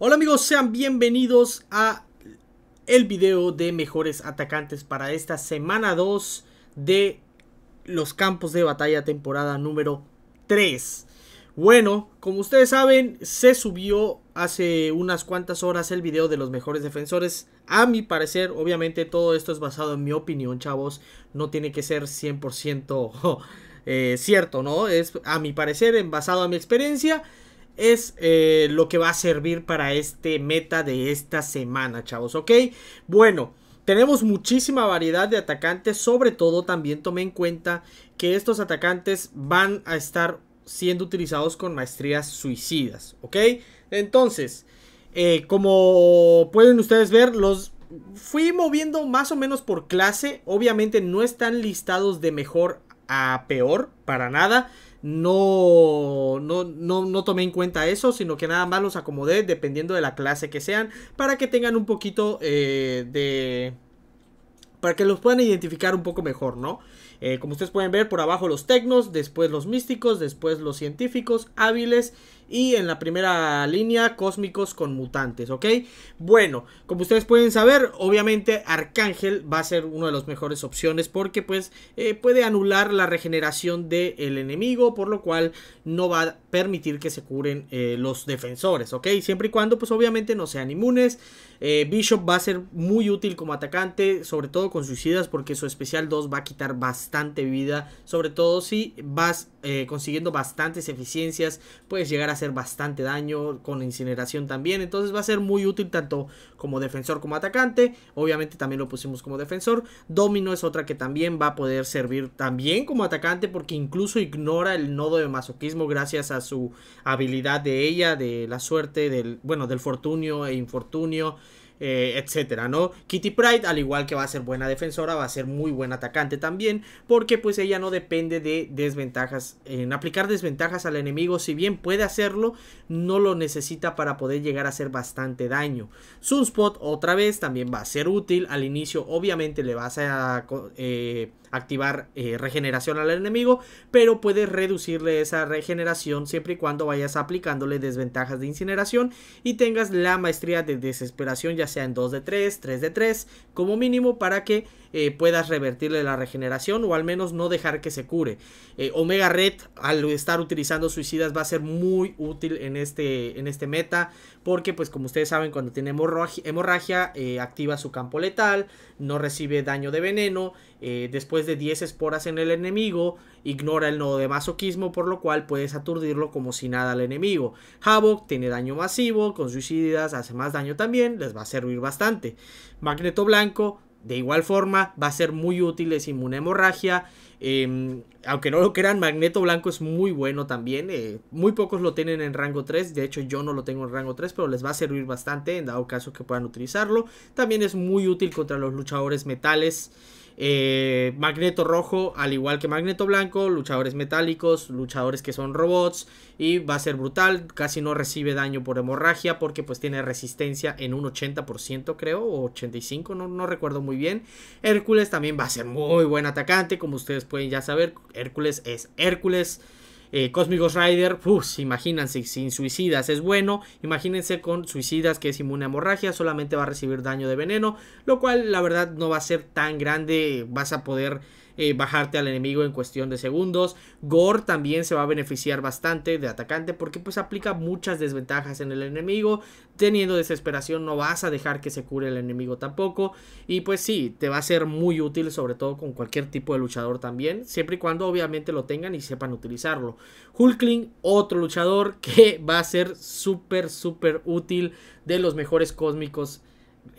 Hola amigos, sean bienvenidos a el video de mejores atacantes para esta semana 2 de los campos de batalla temporada número 3. Bueno, como ustedes saben, se subió hace unas cuantas horas el video de los mejores defensores. A mi parecer, obviamente todo esto es basado en mi opinión, chavos. No tiene que ser 100% eh, cierto, ¿no? Es a mi parecer, basado en mi experiencia es eh, lo que va a servir para este meta de esta semana, chavos, ¿ok? Bueno. Tenemos muchísima variedad de atacantes, sobre todo también tome en cuenta que estos atacantes van a estar siendo utilizados con maestrías suicidas, ¿ok? Entonces, eh, como pueden ustedes ver, los fui moviendo más o menos por clase, obviamente no están listados de mejor a peor, para nada, no, no, no, tomé en cuenta eso, sino que nada más los acomodé dependiendo de la clase que sean, para que tengan un poquito eh, de... para que los puedan identificar un poco mejor, ¿no? Eh, como ustedes pueden ver, por abajo los tecnos, después los místicos, después los científicos, hábiles y en la primera línea, cósmicos con mutantes, ¿ok? Bueno, como ustedes pueden saber, obviamente Arcángel va a ser una de las mejores opciones porque pues eh, puede anular la regeneración del enemigo, por lo cual no va a permitir que se curen eh, los defensores, ¿ok? Siempre y cuando pues obviamente no sean inmunes. Eh, Bishop va a ser muy útil como atacante, sobre todo con suicidas porque su especial 2 va a quitar bastante vida, sobre todo si vas consiguiendo bastantes eficiencias, puedes llegar a hacer bastante daño con incineración también. Entonces va a ser muy útil tanto como defensor como atacante. Obviamente también lo pusimos como defensor. Domino es otra que también va a poder servir también como atacante porque incluso ignora el nodo de masoquismo gracias a su habilidad de ella, de la suerte, del, bueno, del fortunio e infortunio. Eh, etcétera, ¿no? Kitty Pride, al igual que va a ser buena defensora, va a ser muy buen atacante también, porque pues ella no depende de desventajas, en aplicar desventajas al enemigo, si bien puede hacerlo, no lo necesita para poder llegar a hacer bastante daño. Sunspot, otra vez, también va a ser útil, al inicio obviamente le vas a... Eh, activar eh, regeneración al enemigo, pero puedes reducirle esa regeneración siempre y cuando vayas aplicándole desventajas de incineración y tengas la maestría de desesperación, ya en 2 de 3, 3 de 3, como mínimo para que eh, puedas revertirle la regeneración o al menos no dejar que se cure. Eh, Omega Red al estar utilizando suicidas va a ser muy útil en este, este meta porque pues como ustedes saben cuando tiene hemorragia, eh, activa su campo letal, no recibe daño de veneno, eh, después de 10 esporas en el enemigo, ignora el nodo de masoquismo por lo cual puedes aturdirlo como si nada al enemigo. Havoc tiene daño masivo, con suicidas hace más daño también, les va a servir bastante. Magneto Blanco de igual forma, va a ser muy útil, es inmune hemorragia. Em, aunque no lo crean, Magneto Blanco es muy bueno también. Eh, muy pocos lo tienen en rango 3. De hecho, yo no lo tengo en rango 3, pero les va a servir bastante en dado caso que puedan utilizarlo. También es muy útil contra los luchadores metales. Eh, Magneto Rojo, al igual que Magneto Blanco, luchadores metálicos, luchadores que son robots y va a ser brutal, casi no recibe daño por hemorragia porque pues tiene resistencia en un 80% creo, o 85%, no, no recuerdo muy bien. Hércules también va a ser muy buen atacante, como ustedes pueden ya saber, Hércules es Hércules. Eh, Rider, imagínense, sin suicidas es bueno. Imagínense con suicidas que es inmune a hemorragia, solamente va a recibir daño de veneno, lo cual la verdad no va a ser tan grande, vas a poder eh, bajarte al enemigo en cuestión de segundos. Gore también se va a beneficiar bastante de atacante porque pues aplica muchas desventajas en el enemigo. Teniendo desesperación no vas a dejar que se cure el enemigo tampoco. Y pues sí, te va a ser muy útil sobre todo con cualquier tipo de luchador también. Siempre y cuando obviamente lo tengan y sepan utilizarlo. Hulkling, otro luchador que va a ser súper, súper útil de los mejores cósmicos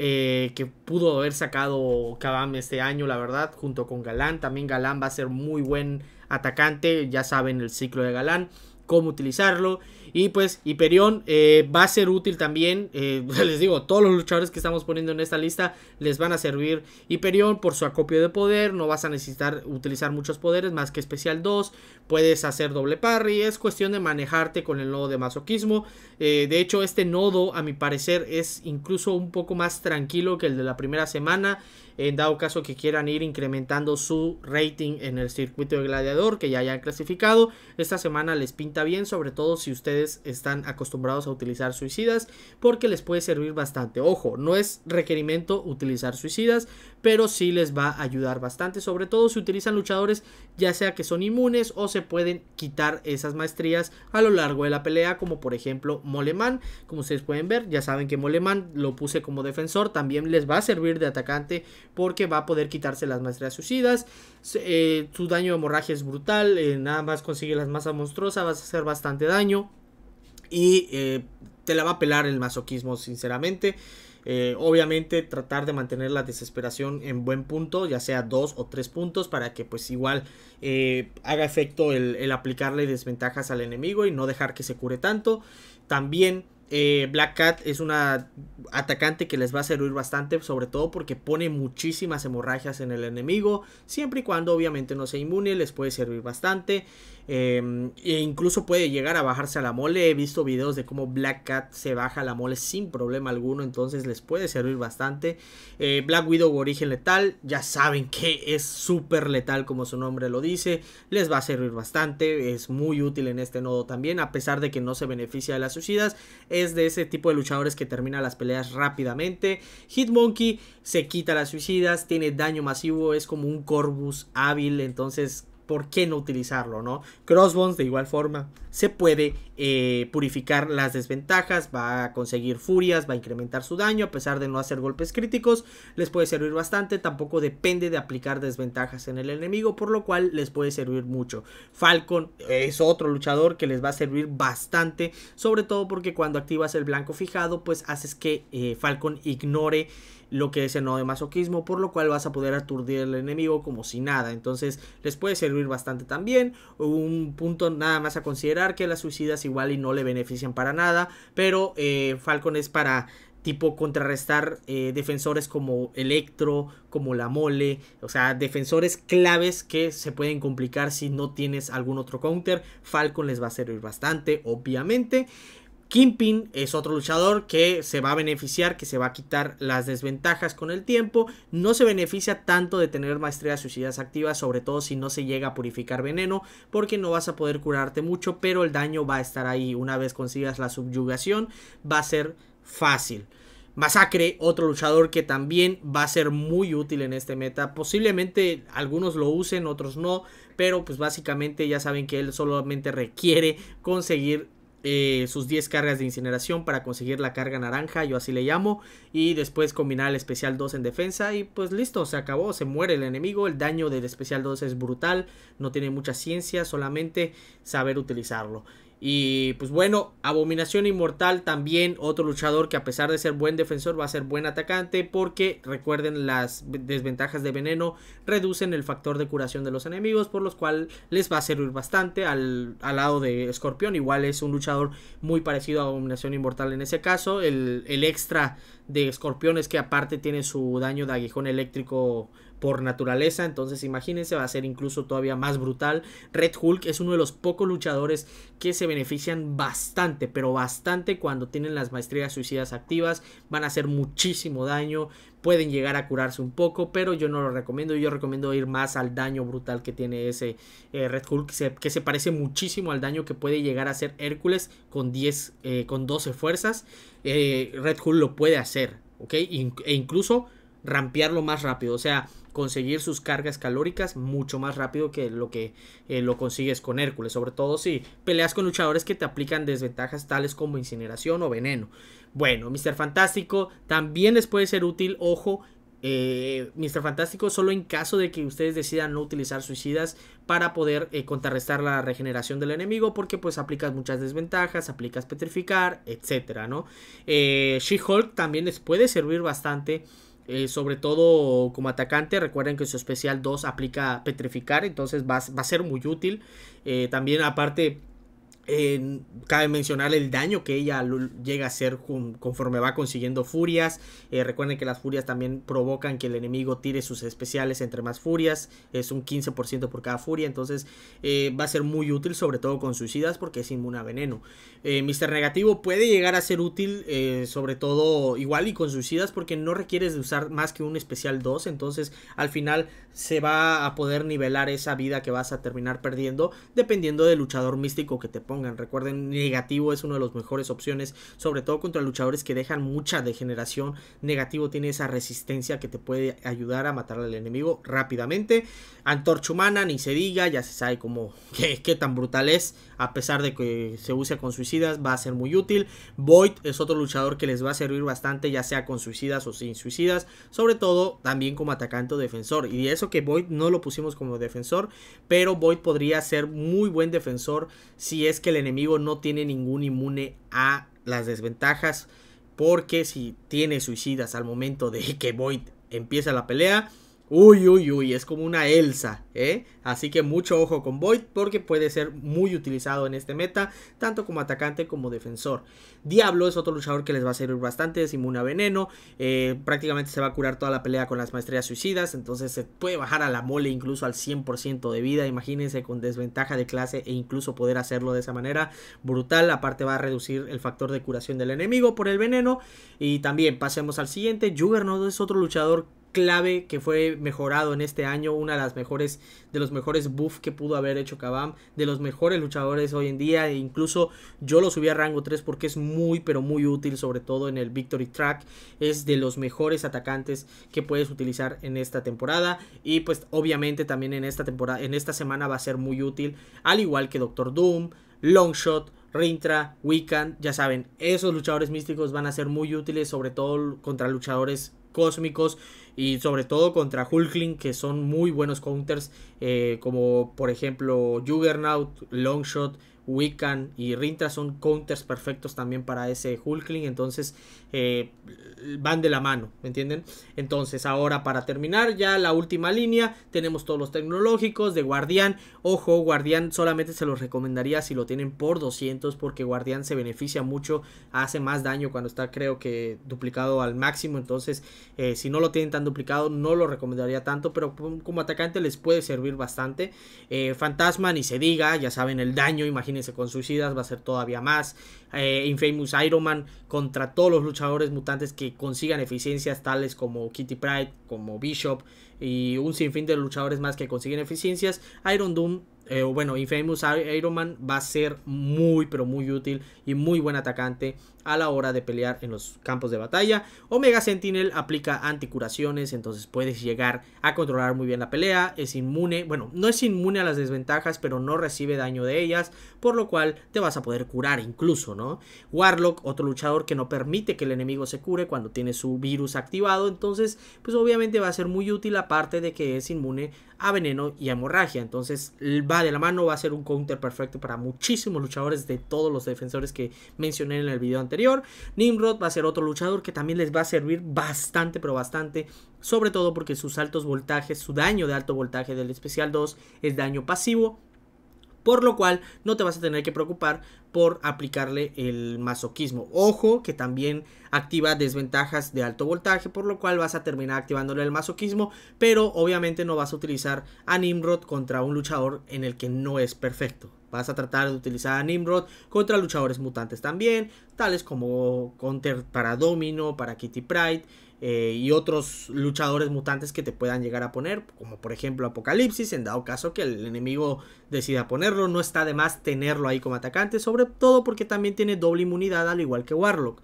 eh, que pudo haber sacado Kabam este año, la verdad, junto con Galán. También Galán va a ser muy buen atacante, ya saben el ciclo de Galán, cómo utilizarlo. Y pues Hyperion eh, va a ser útil también. Eh, les digo, todos los luchadores que estamos poniendo en esta lista les van a servir. Hyperion por su acopio de poder. No vas a necesitar utilizar muchos poderes más que especial 2. Puedes hacer doble parry. Es cuestión de manejarte con el nodo de masoquismo. Eh, de hecho, este nodo a mi parecer es incluso un poco más tranquilo que el de la primera semana. En dado caso que quieran ir incrementando su rating en el circuito de gladiador que ya hayan clasificado. Esta semana les pinta bien, sobre todo si ustedes están acostumbrados a utilizar suicidas porque les puede servir bastante. Ojo, no es requerimiento utilizar suicidas, pero sí les va a ayudar bastante, sobre todo si utilizan luchadores ya sea que son inmunes o se pueden quitar esas maestrías a lo largo de la pelea, como por ejemplo Moleman, como ustedes pueden ver, ya saben que Moleman lo puse como defensor, también les va a servir de atacante porque va a poder quitarse las maestrías suicidas, eh, su daño de hemorragia es brutal, eh, nada más consigue las masas monstruosas, vas a hacer bastante daño. Y eh, te la va a pelar el masoquismo, sinceramente. Eh, obviamente tratar de mantener la desesperación en buen punto, ya sea dos o tres puntos, para que pues igual eh, haga efecto el, aplicarle desventajas al enemigo y no dejar que se cure tanto. También Black Cat es una atacante que les va a servir bastante, sobre todo porque pone muchísimas hemorragias en el enemigo, siempre y cuando obviamente no sea inmune, les puede servir bastante. Em, e incluso puede llegar a bajarse a la mole. He visto videos de cómo Black Cat se baja a la mole sin problema alguno. Entonces les puede servir bastante. Eh, Black Widow origen letal. Ya saben que es súper letal como su nombre lo dice. Les va a servir bastante. Es muy útil en este nodo también. A pesar de que no se beneficia de las suicidas. Es de ese tipo de luchadores que termina las peleas rápidamente. Hitmonkey se quita las suicidas. Tiene daño masivo. Es como un Corvus hábil. Entonces ¿por qué no utilizarlo, no? Crossbones de igual forma se puede eh, purificar las desventajas, va a conseguir furias, va a incrementar su daño a pesar de no hacer golpes críticos, les puede servir bastante, tampoco depende de aplicar desventajas en el enemigo, por lo cual les puede servir mucho. Falcon es otro luchador que les va a servir bastante, sobre todo porque cuando activas el blanco fijado, pues haces que eh, Falcon ignore lo que es el nodo de masoquismo, por lo cual vas a poder aturdir al enemigo como si nada. Entonces les puede servir bastante también. Un punto nada más a considerar que las suicidas igual y no le benefician para nada, pero eh, Falcon es para tipo contrarrestar eh, defensores como Electro, como la Mole, o sea, defensores claves que se pueden complicar si no tienes algún otro counter. Falcon les va a servir bastante, obviamente. Kimpin es otro luchador que se va a beneficiar, que se va a quitar las desventajas con el tiempo. No se beneficia tanto de tener maestrías suicidas activas, sobre todo si no se llega a purificar veneno, porque no vas a poder curarte mucho, pero el daño va a estar ahí. Una vez consigas la subyugación, va a ser fácil. Masacre, otro luchador que también va a ser muy útil en este meta. Posiblemente algunos lo usen, otros no. Pero pues básicamente ya saben que él solamente requiere conseguir eh, sus 10 cargas de incineración para conseguir la carga naranja, yo así le llamo, y después combinar el especial 2 en defensa y pues listo, se acabó, se muere el enemigo, el daño del especial 2 es brutal, no tiene mucha ciencia, solamente saber utilizarlo. Y pues bueno, Abominación Inmortal también otro luchador que a pesar de ser buen defensor va a ser buen atacante porque recuerden las desventajas de veneno reducen el factor de curación de los enemigos por lo cual les va a servir bastante al, lado de Escorpión. Igual es un luchador muy parecido a Abominación Inmortal en ese caso. El, el extra de Escorpión es que aparte tiene su daño de aguijón eléctrico por naturaleza. Entonces, imagínense, va a ser incluso todavía más brutal. Red Hulk es uno de los pocos luchadores que se benefician bastante, pero bastante cuando tienen las maestrías suicidas activas. Van a hacer muchísimo daño. Pueden llegar a curarse un poco, pero yo no lo recomiendo. Yo recomiendo ir más al daño brutal que tiene ese eh, Red Hulk, que se, parece muchísimo al daño que puede llegar a hacer Hércules con, 10, eh, con 12 fuerzas. Eh, Red Hulk lo puede hacer, ¿ok? e incluso rampearlo más rápido. O sea, conseguir sus cargas calóricas mucho más rápido que lo que eh, lo consigues con Hércules, sobre todo si peleas con luchadores que te aplican desventajas tales como incineración o veneno. Bueno, Mr. Fantástico también les puede ser útil, ojo, eh, Mister Mr. Fantástico solo en caso de que ustedes decidan no utilizar suicidas para poder eh, contrarrestar la regeneración del enemigo porque pues aplicas muchas desventajas, aplicas petrificar, etcétera, ¿no? She-Hulk también les puede servir bastante eh, sobre todo como atacante. Recuerden que su especial 2 aplica petrificar, entonces va, a ser muy útil. Eh, también aparte cabe mencionar el daño que ella llega a hacer conforme va consiguiendo furias. Eh, recuerden que las furias también provocan que el enemigo tire sus especiales entre más furias. Es un 15% por cada furia. Entonces eh, va a ser muy útil, sobre todo con suicidas, porque es inmune a veneno. Eh, mister Negativo puede llegar a ser útil, sobre todo igual y con suicidas, porque no requieres de usar más que un especial 2. Entonces al final se va a poder nivelar esa vida que vas a terminar perdiendo, dependiendo del luchador místico que te ponga. Recuerden, negativo es una de las mejores opciones, sobre todo contra luchadores que dejan mucha degeneración. Negativo tiene esa resistencia que te puede ayudar a matar al enemigo rápidamente. Antorchumana, ni se diga, ya se sabe cómo, qué tan brutal es a pesar de que se use con suicidas, va a ser muy útil. Void es otro luchador que les va a servir bastante, ya sea con suicidas o sin suicidas, sobre todo también como atacante o defensor. Y eso que Void no lo pusimos como defensor, pero Void podría ser muy buen defensor si es que el enemigo no tiene ningún inmune a las desventajas. Porque si tiene suicidas al momento de que Void empieza la pelea, Uy, uy, uy, es como una Elsa, ¿eh? Así que mucho ojo con Void porque puede ser muy utilizado en este meta, tanto como atacante como defensor. Diablo es otro luchador que les va a servir bastante, es inmune a veneno, eh, prácticamente se va a curar toda la pelea con las maestrías suicidas, entonces se puede bajar a la mole incluso al 100% de vida, imagínense con desventaja de clase e incluso poder hacerlo de esa manera, brutal, aparte va a reducir el factor de curación del enemigo por el veneno y también pasemos al siguiente, Juggernaut es otro luchador clave que fue mejorado en este año, una de las mejores, de los mejores buff que pudo haber hecho Kabam, de los mejores luchadores hoy en día, e incluso yo lo subí a rango 3 porque es muy, pero muy útil, sobre todo en el Victory Track, es de los mejores atacantes que puedes utilizar en esta temporada, y pues obviamente también en esta temporada, en esta semana va a ser muy útil, al igual que Doctor Doom, Longshot, Rintra, Wiccan, ya saben, esos luchadores místicos van a ser muy útiles, sobre todo contra luchadores cósmicos y sobre todo contra Hulkling que son muy buenos counters eh, como por ejemplo Juggernaut, Longshot Wiccan y Rintra son counters perfectos también para ese Hulkling. Entonces eh, van de la mano, ¿me entienden? Entonces ahora para terminar ya la última línea tenemos todos los tecnológicos de Guardián. Ojo, Guardián solamente se los recomendaría si lo tienen por 200 porque Guardián se beneficia mucho, hace más daño cuando está creo que duplicado al máximo. Entonces eh, si no lo tienen tan duplicado no lo recomendaría tanto, pero como atacante les puede servir bastante. Eh, fantasma ni se diga, ya saben el daño, imagínense imagínense con suicidas, va a ser todavía más. Eh, Infamous Iron Man contra todos los luchadores mutantes que consigan eficiencias tales como Kitty Pride, como Bishop y un sinfín de luchadores más que consiguen eficiencias. Iron Doom eh, bueno, Infamous Iron Man va a ser muy, pero muy útil y muy buen atacante a la hora de pelear en los campos de batalla. Omega Sentinel aplica anticuraciones, entonces puedes llegar a controlar muy bien la pelea. Es inmune, bueno, no es inmune a las desventajas, pero no recibe daño de ellas, por lo cual te vas a poder curar incluso, ¿no? Warlock, otro luchador que no permite que el enemigo se cure cuando tiene su virus activado, entonces, pues obviamente va a ser muy útil, aparte de que es inmune a veneno y hemorragia, entonces va de la mano, va a ser un counter perfecto para muchísimos luchadores de todos los defensores que mencioné en el video anterior. Nimrod va a ser otro luchador que también les va a servir bastante, pero bastante, sobre todo porque sus altos voltajes, su daño de alto voltaje del especial 2 es daño pasivo por lo cual no te vas a tener que preocupar por aplicarle el masoquismo. Ojo que también activa desventajas de alto voltaje, por lo cual vas a terminar activándole el masoquismo, pero obviamente no vas a utilizar a Nimrod contra un luchador en el que no es perfecto. Vas a tratar de utilizar a Nimrod contra luchadores mutantes también, tales como Counter para Domino, para Kitty Pride, eh, y otros luchadores mutantes que te puedan llegar a poner, como por ejemplo Apocalipsis, en dado caso que el enemigo decida ponerlo, no está de más tenerlo ahí como atacante, sobre todo porque también tiene doble inmunidad al igual que Warlock.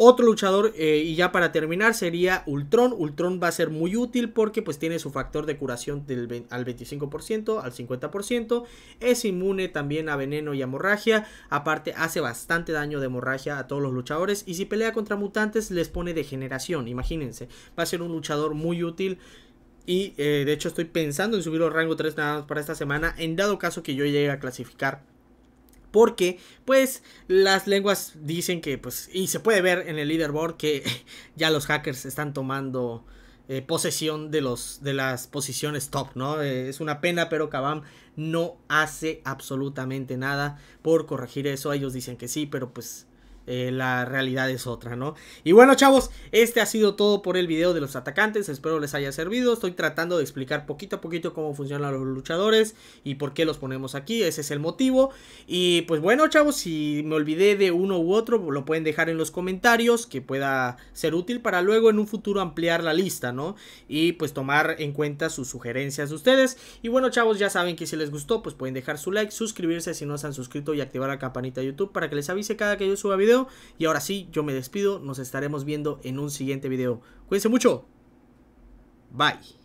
Otro luchador, eh, y ya para terminar, sería Ultron. Ultron va a ser muy útil porque pues tiene su factor de curación del al 25%, al 50%. Es inmune también a veneno y hemorragia. Aparte hace bastante daño de hemorragia a todos los luchadores. Y si pelea contra mutantes les pone degeneración, imagínense. Va a ser un luchador muy útil. Y eh, de hecho estoy pensando en subirlo al rango 3 nada más para esta semana. En dado caso que yo llegue a clasificar porque pues las lenguas dicen que pues y se puede ver en el leaderboard que ya los hackers están tomando eh, posesión de los de las posiciones top, ¿no? Eh, es una pena, pero Kabam no hace absolutamente nada por corregir eso. Ellos dicen que sí, pero pues eh, la realidad es otra, ¿no? Y bueno, chavos, este ha sido todo por el video de los atacantes. Espero les haya servido. Estoy tratando de explicar poquito a poquito cómo funcionan los luchadores y por qué los ponemos aquí. Ese es el motivo. Y pues bueno, chavos, si me olvidé de uno u otro, lo pueden dejar en los comentarios que pueda ser útil para luego en un futuro ampliar la lista, ¿no? Y pues tomar en cuenta sus sugerencias de ustedes. Y bueno, chavos, ya saben que si les gustó, pues pueden dejar su like, suscribirse si no se han suscrito y activar la campanita de YouTube para que les avise cada que yo suba video. Y ahora sí, yo me despido. Nos estaremos viendo en un siguiente video. Cuídense mucho. Bye.